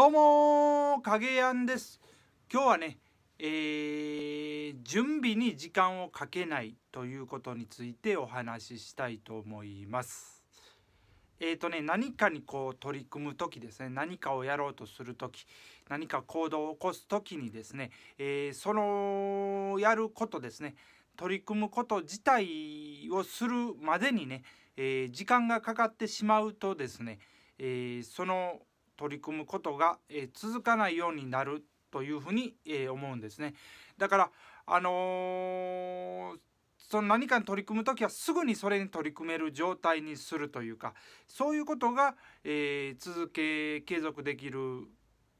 どうも影やんです今日はね、えー、準備に時間をかけないということについてお話ししたいと思いますえっ、ー、とね何かにこう取り組む時ですね何かをやろうとする時何か行動を起こす時にですね、えー、そのやることですね取り組むこと自体をするまでにね、え時間がかかってしまうとですね、えその取り組むことが、え続かないようになるというふうに、え思うんですね。だからあのーその何かに取り組む時はすぐにそれに取り組める状態にするというかそういうことが、えー、続け継続できる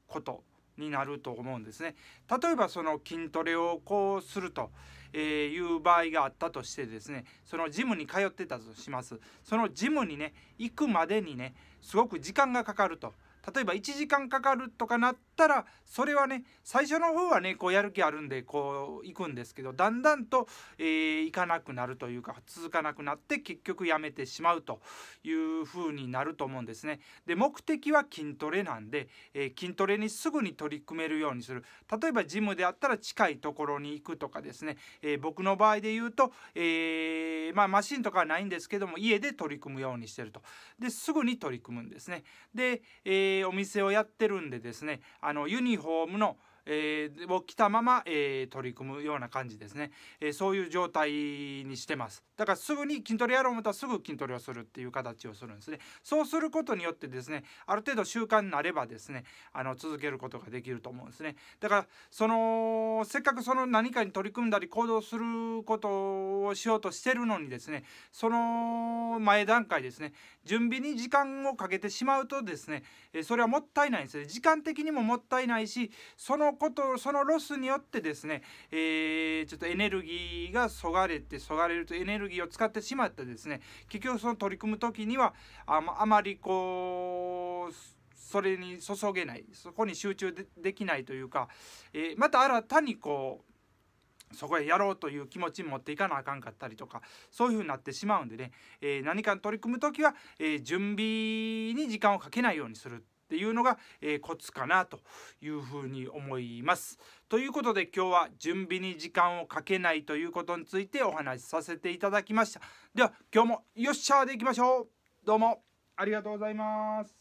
ことになると思うんですね。例えばその筋トレをこうすると、えいう場合があったとしてですねそのジムに通ってたとしますそのジムにね行くまでにねすごく時間がかかると。例えば1時間かかるとかなっったらそれはね最初の方はねこうやる気あるんでこう行くんですけどだんだんと、えー、行かなくなるというか続かなくなって結局やめてしまうという風になると思うんですね。で目的は筋トレなんで、えー、筋トレにすぐに取り組めるようにする例えばジムであったら近いところに行くとかですね、えー、僕の場合で言うと、えまあ、マシンとかはないんですけども家で取り組むようにしてるとですぐに取り組むんですね。で、えお店をやってるんでですねあのユニフォームのえー、を着たまま、え取り組むような感じですね、えそういう状態にしてますだからすぐに筋トレやろうと思ったらすぐ筋トレをするっていう形をするんですねそうすることによってですねある程度習慣になればですねあの続けることができると思うんですねだからそのせっかくその何かに取り組んだり行動することをしようとしてるのにですねその前段階ですね準備に時間をかけてしまうとですね、えそれはもったいないんですね時間的にももったいないしそのことそのロスによってですね、えー、ちょっとエネルギーがそがれてそがれるとエネルギーを使ってしまってですね結局その取り組む時にはああまりこうそれに注げないそこに集中できないというか、えー、また新たにこうそこへやろうという気持ちに持っていかなあかんかったりとかそういうふうになってしまうんでね、えー、何かに取り組む時は、えー、準備に時間をかけないようにするっていうのが、えー、コツかなというふうに思います。ということで今日は準備に時間をかけないということについてお話しさせていただきました。では今日もよっしゃーでいきましょうどうもありがとうございます。